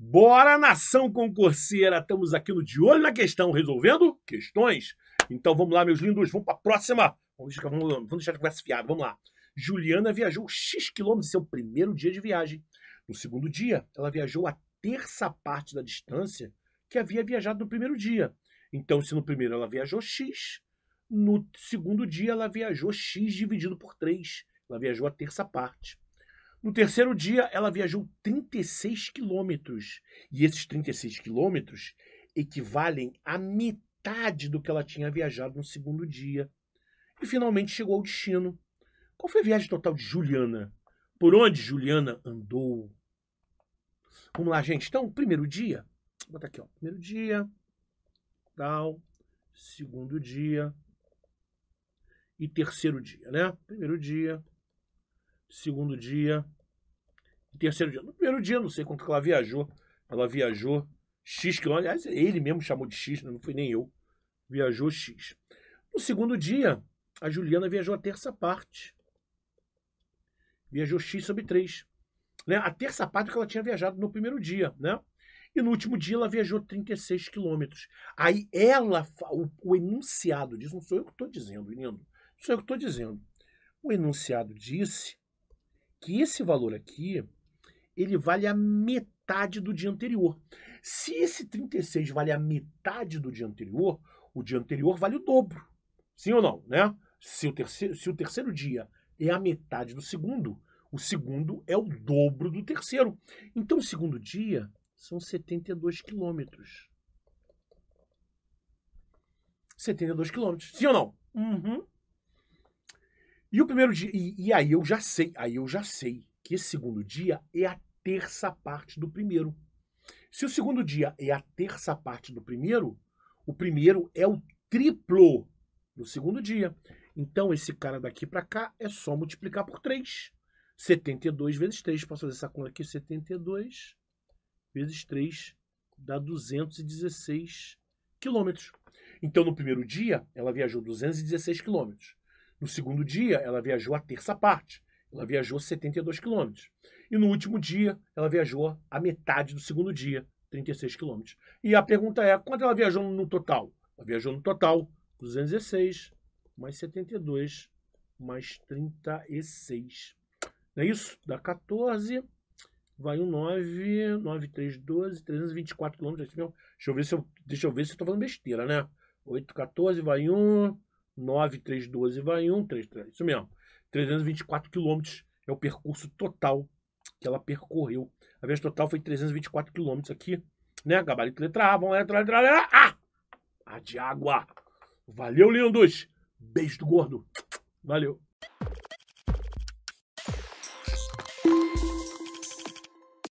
Bora, nação concurseira! Estamos aqui no De Olho na Questão, resolvendo questões. Então vamos lá, meus lindos, vamos para a próxima. Vamos, vamos, vamos deixar a conversa fiada, vamos lá. Juliana viajou X quilômetros, seu primeiro dia de viagem. No segundo dia, ela viajou a terça parte da distância que havia viajado no primeiro dia. Então, se no primeiro ela viajou X, no segundo dia ela viajou X dividido por 3. Ela viajou a terça parte. No terceiro dia, ela viajou 36 quilômetros. E esses 36 quilômetros equivalem à metade do que ela tinha viajado no segundo dia. E finalmente chegou ao destino. Qual foi a viagem total de Juliana? Por onde Juliana andou? Vamos lá, gente. Então, primeiro dia. Vou botar aqui, ó. Primeiro dia. Tal. Segundo dia. E terceiro dia, né? Primeiro dia segundo dia terceiro dia. No primeiro dia, não sei quanto que ela viajou. Ela viajou X quilômetros. Aliás, ele mesmo chamou de X, né? não foi nem eu. Viajou X. No segundo dia, a Juliana viajou a terça parte. Viajou X sobre 3. Né? A terça parte que ela tinha viajado no primeiro dia, né? E no último dia ela viajou 36 quilômetros. Aí ela, o, o, enunciado disso, não sou eu que estou dizendo, lindo, não sou eu que estou dizendo. O enunciado disse que esse valor aqui, ele vale a metade do dia anterior. Se esse 36 vale a metade do dia anterior, o dia anterior vale o dobro. Sim ou não, né? Se o terceiro, se o terceiro dia é a metade do segundo, o segundo é o dobro do terceiro. Então, o segundo dia são 72 quilômetros. 72 quilômetros. Sim ou não? Uhum. E o primeiro dia. E, e, aí eu já sei, aí eu já sei que esse segundo dia é a terça parte do primeiro. Se o segundo dia é a terça parte do primeiro, o primeiro é o triplo do segundo dia. Então esse cara daqui para cá é só multiplicar por 3. 72 vezes 3, posso fazer essa conta aqui, 72 vezes 3 dá 216 quilômetros. Então no primeiro dia ela viajou 216 quilômetros. No segundo dia, ela viajou a terça parte. Ela viajou 72 quilômetros. E no último dia, ela viajou a metade do segundo dia, 36 quilômetros. E a pergunta é, quanto ela viajou no total? Ela viajou no total 216 mais 72 mais 36. Não é isso? Dá 14, vai um 9, 9, 3, 12, 324 quilômetros. Deixa eu ver se eu, deixa eu ver se falando besteira, né? 8, 14, vai um... 9, 3, 12 vai 1, 3, 3. Isso mesmo. 324 quilômetros é o percurso total que ela percorreu. A vez total foi 324 quilômetros aqui, né? Gabarito letra A, vamos letra, letra, letra A! Ah! A de água! Valeu, lindos! Beijo do gordo! Valeu!